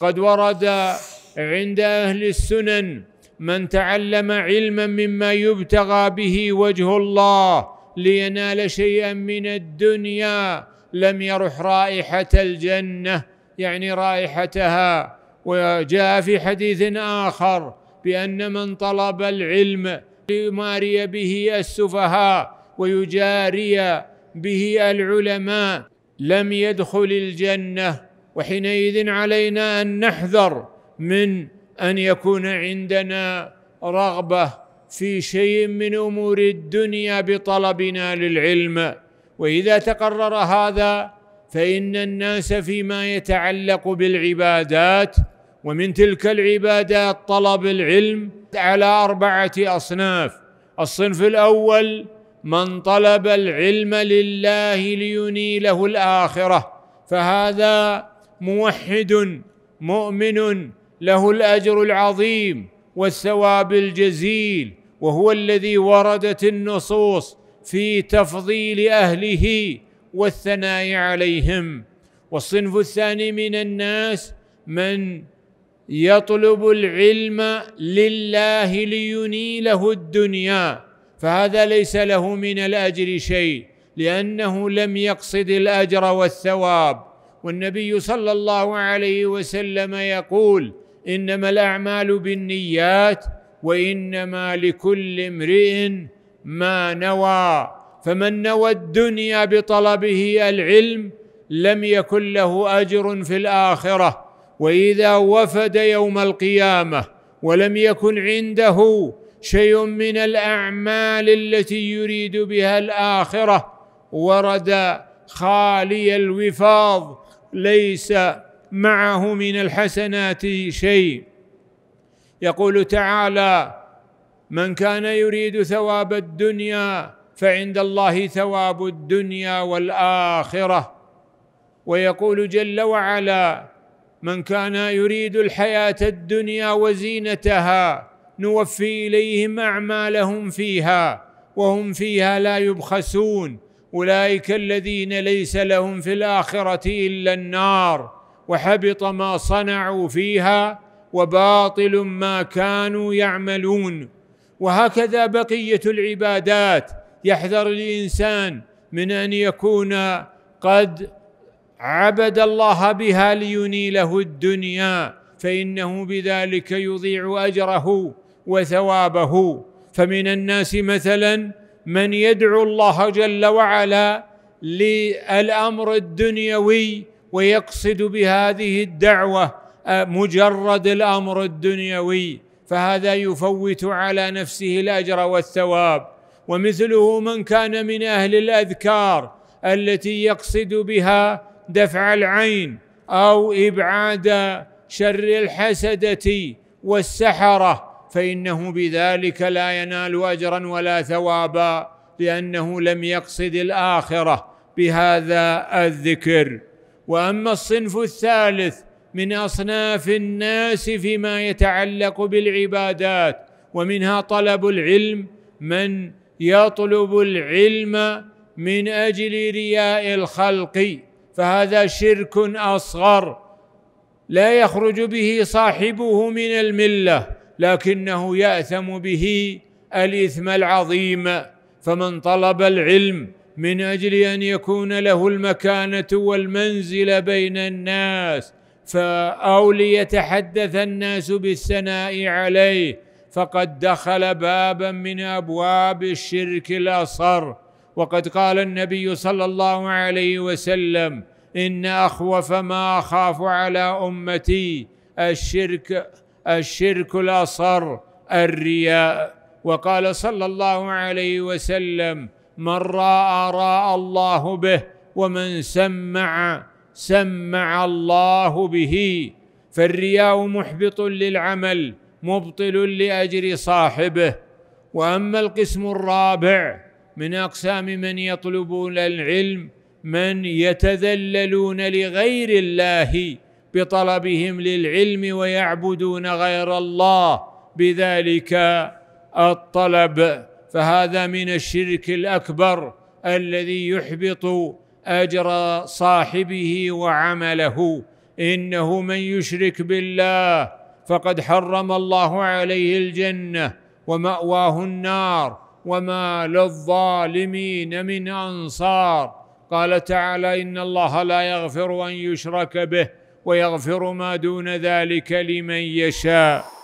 قد ورد عند اهل السنن من تعلم علما مما يبتغى به وجه الله لينال شيئا من الدنيا لم يرح رائحه الجنه يعني رائحتها وجاء في حديث اخر بان من طلب العلم ليماري به السفهاء ويجاري به العلماء لم يدخل الجنه وحينئذ علينا ان نحذر من ان يكون عندنا رغبه في شيء من امور الدنيا بطلبنا للعلم واذا تقرر هذا فان الناس فيما يتعلق بالعبادات ومن تلك العبادات طلب العلم على اربعه اصناف الصنف الاول من طلب العلم لله لينيله الاخره فهذا موحد مؤمن له الاجر العظيم والثواب الجزيل وهو الذي وردت النصوص في تفضيل اهله والثناء عليهم والصنف الثاني من الناس من يطلب العلم لله لينيله الدنيا فهذا ليس له من الاجر شيء لانه لم يقصد الاجر والثواب والنبي صلى الله عليه وسلم يقول انما الاعمال بالنيات وانما لكل امرئ ما نوى فمن نوى الدنيا بطلبه العلم لم يكن له اجر في الاخره واذا وفد يوم القيامه ولم يكن عنده شيء من الاعمال التي يريد بها الاخره ورد خالي الوفاض ليس معه من الحسنات شيء يقول تعالى من كان يريد ثواب الدنيا فعند الله ثواب الدنيا والاخره ويقول جل وعلا من كان يريد الحياه الدنيا وزينتها نوفي اليهم اعمالهم فيها وهم فيها لا يبخسون اولئك الذين ليس لهم في الاخره الا النار وحبط ما صنعوا فيها وباطل ما كانوا يعملون وهكذا بقيه العبادات يحذر الانسان من ان يكون قد عبد الله بها لينيله الدنيا فانه بذلك يضيع اجره وثوابه فمن الناس مثلا من يدعو الله جل وعلا للامر الدنيوي ويقصد بهذه الدعوه مجرد الامر الدنيوي فهذا يفوت على نفسه الاجر والثواب ومثله من كان من اهل الاذكار التي يقصد بها دفع العين او ابعاد شر الحسده والسحره فانه بذلك لا ينال اجرا ولا ثوابا لانه لم يقصد الاخره بهذا الذكر واما الصنف الثالث من اصناف الناس فيما يتعلق بالعبادات ومنها طلب العلم من يطلب العلم من اجل رياء الخلق فهذا شرك اصغر لا يخرج به صاحبه من المله لكنه ياثم به الاثم العظيم فمن طلب العلم من اجل ان يكون له المكانه والمنزل بين الناس او ليتحدث الناس بالثناء عليه فقد دخل بابا من ابواب الشرك الاصر وقد قال النبي صلى الله عليه وسلم ان اخوف ما اخاف على امتي الشرك الشرك الاصر الرياء وقال صلى الله عليه وسلم من راى راى الله به ومن سمع سمع الله به فالرياء محبط للعمل مبطل لاجر صاحبه واما القسم الرابع من اقسام من يطلبون العلم من يتذللون لغير الله بطلبهم للعلم ويعبدون غير الله بذلك الطلب فهذا من الشرك الاكبر الذي يحبط اجر صاحبه وعمله انه من يشرك بالله فقد حرم الله عليه الجنه وماواه النار وما للظالمين من انصار قال تعالى ان الله لا يغفر ان يشرك به ويغفر ما دون ذلك لمن يشاء